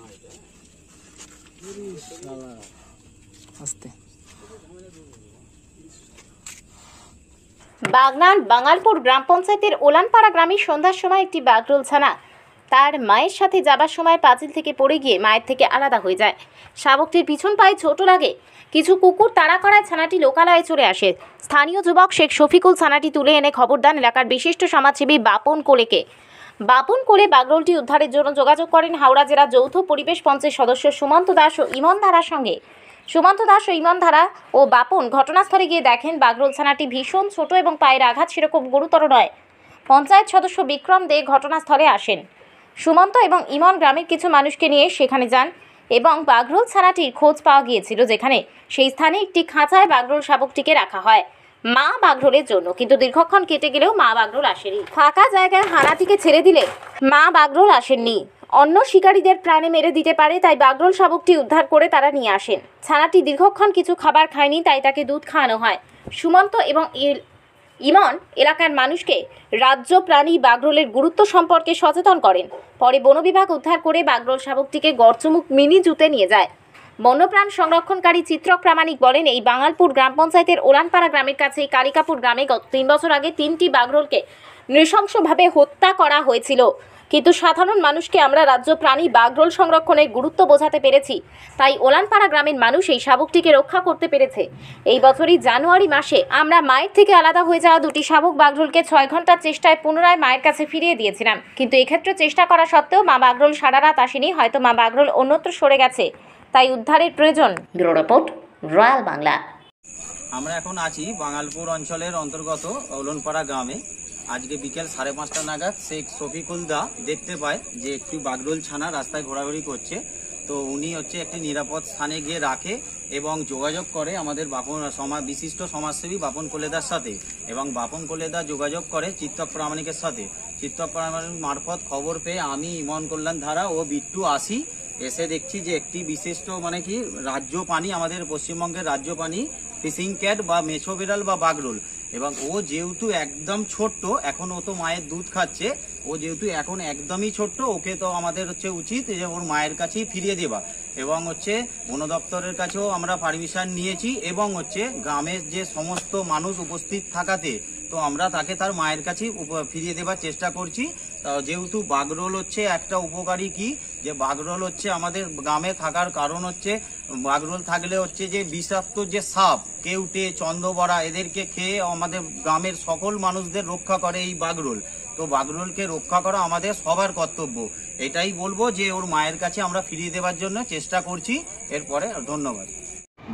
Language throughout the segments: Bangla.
বাগনান বাঙালপুর গ্রাম পঞ্চায়েতের ওলানপাড়া গ্রামে সন্ধ্যার সময় একটি বাগরুল ছানা তার মায়ের সাথে যাবার সময় পাঁচিল থেকে পড়ে গিয়ে মায়ের থেকে আলাদা হয়ে যায় শাবকটির পিছন পায়ে ছোট লাগে কিছু কুকুর তাড়া করায় ছানাটি লোকালয়ে চলে আসে স্থানীয় যুবক শেখ শফিকুল ছানাটি তুলে এনে খবর দেন এলাকার বিশিষ্ট সমাজসেবী বাপন কোলেকে বাপন কোলে বাগরোলটি উদ্ধারের জন্য যোগাযোগ করেন হাওড়া জেলা যৌথ পরিবেশ পঞ্চের সদস্য সুমন্ত দাস ও ইমন ধারার সঙ্গে সুমন্ত দাস ও ইমন ধারা ও বাপন ঘটনাস্থলে গিয়ে দেখেন বাগরোল ছানাটি ভীষণ ছোট এবং পায়ের আঘাত সেরকম গুরুতর নয় পঞ্চায়েত সদস্য বিক্রম দে ঘটনাস্থলে আসেন সুমন্ত এবং ইমন গ্রামের কিছু মানুষকে নিয়ে সেখানে যান এবং বাগরোল ছানাটির খোঁজ পাওয়া গিয়েছিল যেখানে সেই স্থানে একটি খাঁচায় বাগরুল শাবকটিকে রাখা হয় মা বাঘরের জন্য কিন্তু দীর্ঘক্ষণ কেটে গেলেও মা বাঘরোল আসেনি ফাঁকা জায়গায় হানাটিকে ছেড়ে দিলে মা বাঘরোল আসেননি অন্য শিকারীদের প্রাণে মেরে দিতে পারে তাই বাগরোল শাবকটি উদ্ধার করে তারা নিয়ে আসেন ছানাটি দীর্ঘক্ষণ কিছু খাবার খায়নি তাই তাকে দুধ খাওয়ানো হয় সুমন্ত এবং ইমন এলাকার মানুষকে রাজ্য প্রাণী বাগরোলের গুরুত্ব সম্পর্কে সচেতন করেন পরে বনবিভাগ উদ্ধার করে বাগরোল শাবকটিকে গর্চমুখ মিনি জুতে নিয়ে যায় বন্যপ্রাণ সংরক্ষণকারী চিত্রক প্রামাণিক বলেন এই বাঙালপুর গ্রাম পঞ্চায়েতের ওলানপাড়া গ্রামের কাছে কালিকাপুর গ্রামে গত তিন বছর আগে তিনটি বাগরোলকে নৃশংসভাবে হত্যা করা হয়েছিল কিন্তু সাধারণ মানুষকে আমরা রাজ্য প্রাণী বাগরোল সংরক্ষণের গুরুত্ব বোঝাতে পেরেছি তাই ওলানপাড়া গ্রামের মানুষ এই শাবকটিকে রক্ষা করতে পেরেছে এই বছরই জানুয়ারি মাসে আমরা মায়ের থেকে আলাদা হয়ে যাওয়া দুটি শাবক বাগরোলকে ছয় ঘন্টার চেষ্টায় পুনরায় মায়ের কাছে ফিরিয়ে দিয়েছিলাম কিন্তু এক্ষেত্রে চেষ্টা করা সত্ত্বেও মা বাগরোল সারা রাত আসেনি হয়তো মা বাগরোল অন্যত্র সরে গেছে তাই উদ্ধারের প্রয়োজন ব্যুরো রিপোর্ট রয়্যাল বাংলা আমরা এখন আছি বাঙালপুর অঞ্চলের অন্তর্গত ওলনপাড়া গ্রামে আজকে বিকেল সাড়ে পাঁচটা নাগাদ শেখ শফিকুল দা দেখতে পায় যে একটি বাগডোল ছানা রাস্তায় ঘোরাঘুরি করছে তো উনি হচ্ছে একটি নিরাপদ স্থানে গিয়ে রাখে এবং যোগাযোগ করে আমাদের বাপন সমাজ বিশিষ্ট সমাজসেবী বাপন কলেদার সাথে এবং বাপন কলেদা যোগাযোগ করে চিত্তক প্রামাণিকের সাথে চিত্তক প্রামাণিক মারফত খবর পেয়ে আমি ইমন কল্যাণ ধারা ও বিট্টু আসি এসে দেখছি যে একটি বিশিষ্ট মানে কি রাজ্য পানি আমাদের পশ্চিমবঙ্গের রাজ্য পানি ফিশিং ক্যাট বা মেছো বিড়াল বা বাগরুল এবং ও যেহেতু একদম ছোট্ট এখন ও তো মায়ের দুধ খাচ্ছে ও যেহেতু এখন একদমই ছোট্ট ওকে তো আমাদের হচ্ছে উচিত যে ওর মায়ের কাছেই ফিরিয়ে দেওয়া এবং হচ্ছে বন দপ্তরের কাছেও আমরা পারমিশন নিয়েছি এবং হচ্ছে গ্রামের যে সমস্ত মানুষ উপস্থিত থাকাতে তো আমরা তাকে তার মায়ের কাছেই ফিরিয়ে দেবার চেষ্টা করছি যেহেতু বাগরোল হচ্ছে একটা উপকারী কি যে বাগরোল হচ্ছে আমাদের গ্রামে থাকার কারণ হচ্ছে বাগরোল থাকলে হচ্ছে যে বিষাক্ত যে সাপ কেউটে চন্দ্রবড়া এদেরকে খেয়ে আমাদের গ্রামের সকল মানুষদের রক্ষা করে এই বাগরোল তো বাগরোলকে রক্ষা করা আমাদের সবার কর্তব্য এটাই বলবো যে ওর মায়ের কাছে আমরা ফিরিয়ে দেওয়ার জন্য চেষ্টা করছি এরপরে ধন্যবাদ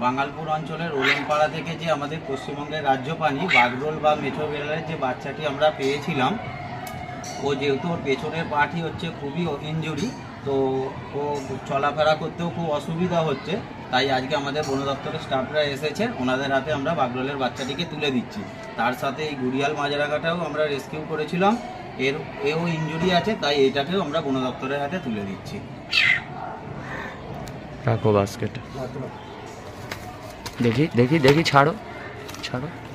বাঙালপুর অঞ্চলের ওলেনপাড়া থেকে যে আমাদের পশ্চিমবঙ্গের রাজ্য প্রাণী বাগরোল বা মেঠো বেড়ালের যে বাচ্চাটি আমরা পেয়েছিলাম ও যেহেতু ওর পেছনের পাটি হচ্ছে খুবই ইঞ্জুরি তো ও চলাফেরা করতেও খুব অসুবিধা হচ্ছে তাই আজকে আমাদের বন দপ্তরের স্টাফরা এসেছে ওনাদের হাতে আমরা বাগরলের বাচ্চাটিকে তুলে দিচ্ছি তার সাথে এই গুড়িয়াল মাজরাকাটাও আমরা রেস্কিউ করেছিলাম এর এও ইঞ্জুরি আছে তাই এটাকেও আমরা বন দপ্তরের হাতে তুলে দিচ্ছি রাখো বাস্কেট দেখি দেখি দেখি ছাড়ো ছাড়ো